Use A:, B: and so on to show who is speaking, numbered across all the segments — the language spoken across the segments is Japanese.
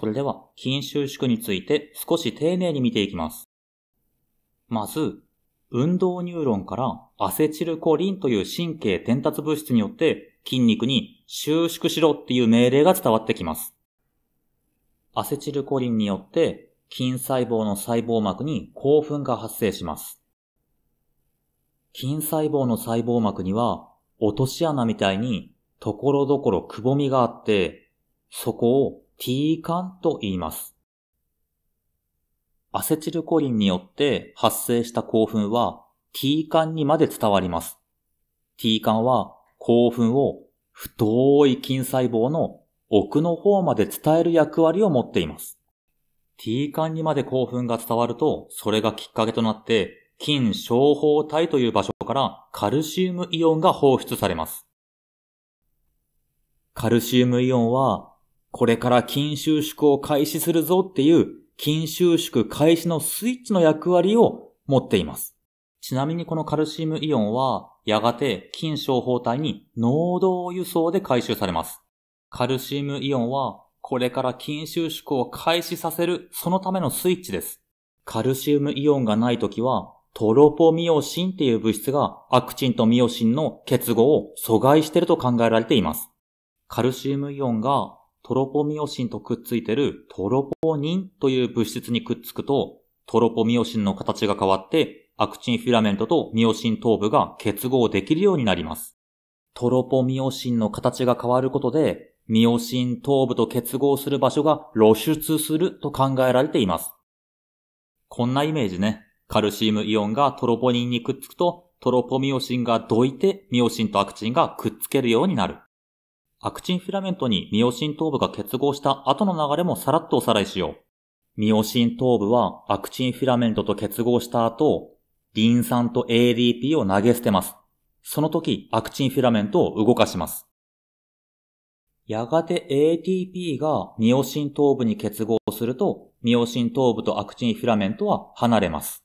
A: それでは、筋収縮について少し丁寧に見ていきます。まず、運動ニューロンからアセチルコリンという神経伝達物質によって筋肉に収縮しろっていう命令が伝わってきます。アセチルコリンによって筋細胞の細胞膜に興奮が発生します。筋細胞の細胞膜には落とし穴みたいにところどころくぼみがあって、そこを T 管と言います。アセチルコリンによって発生した興奮は T 管にまで伝わります。T 管は興奮を太い筋細胞の奥の方まで伝える役割を持っています。T 管にまで興奮が伝わると、それがきっかけとなって、筋小胞体という場所からカルシウムイオンが放出されます。カルシウムイオンはこれから筋収縮を開始するぞっていう筋収縮開始のスイッチの役割を持っています。ちなみにこのカルシウムイオンは、やがて金小胞体に濃度輸送で回収されます。カルシウムイオンは、これから筋収縮を開始させる、そのためのスイッチです。カルシウムイオンがない時は、トロポミオシンっていう物質がアクチンとミオシンの結合を阻害していると考えられています。カルシウムイオンがトロポミオシンとくっついてるトロポニンという物質にくっつくと、トロポミオシンの形が変わって、アクチンフィラメントとミオシン頭部が結合できるようになります。トロポミオシンの形が変わることで、ミオシン頭部と結合する場所が露出すると考えられています。こんなイメージね。カルシウムイオンがトロポニンにくっつくと、トロポミオシンがどいてミオシンとアクチンがくっつけるようになる。アクチンフィラメントにミオシン頭部が結合した後の流れもさらっとおさらいしよう。ミオシン頭部はアクチンフィラメントと結合した後、リン酸と ADP を投げ捨てます。その時、アクチンフィラメントを動かします。やがて ATP がミオシン頭部に結合すると、ミオシン頭部とアクチンフィラメントは離れます。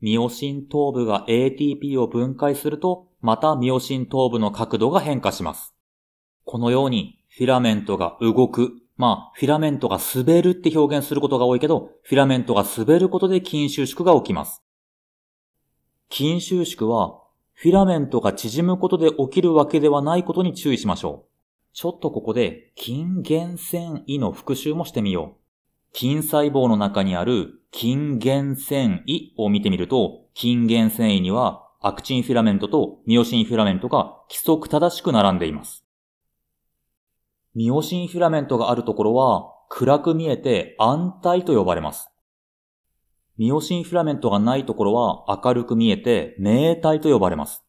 A: ミオシン頭部が ATP を分解すると、またミオシン頭部の角度が変化します。このように、フィラメントが動く、まあ、フィラメントが滑るって表現することが多いけど、フィラメントが滑ることで筋収縮が起きます。筋収縮は、フィラメントが縮むことで起きるわけではないことに注意しましょう。ちょっとここで、筋原線維の復習もしてみよう。筋細胞の中にある筋原繊維を見てみると、筋原繊維にはアクチンフィラメントとミオシンフィラメントが規則正しく並んでいます。ミオシンフィラメントがあるところは暗く見えて安泰と呼ばれます。ミオシンフィラメントがないところは明るく見えて明体と呼ばれます。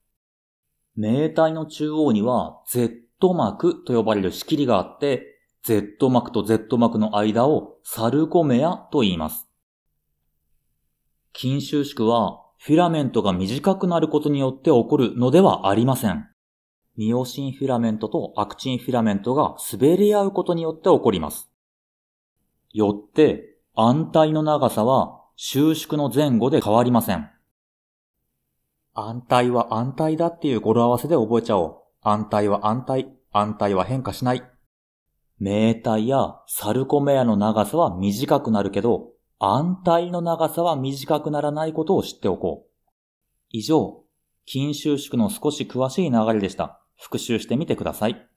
A: 明体の中央には Z 膜と呼ばれる仕切りがあって、Z 膜と Z 膜の間をサルコメアと言います。筋収縮はフィラメントが短くなることによって起こるのではありません。ミオシンフィラメントとアクチンフィラメントが滑り合うことによって起こります。よって、安泰の長さは収縮の前後で変わりません。安泰は安泰だっていう語呂合わせで覚えちゃおう。安泰は安泰。安泰は変化しない。メータやサルコメアの長さは短くなるけど、安泰の長さは短くならないことを知っておこう。以上、筋収縮の少し詳しい流れでした。復習してみてください。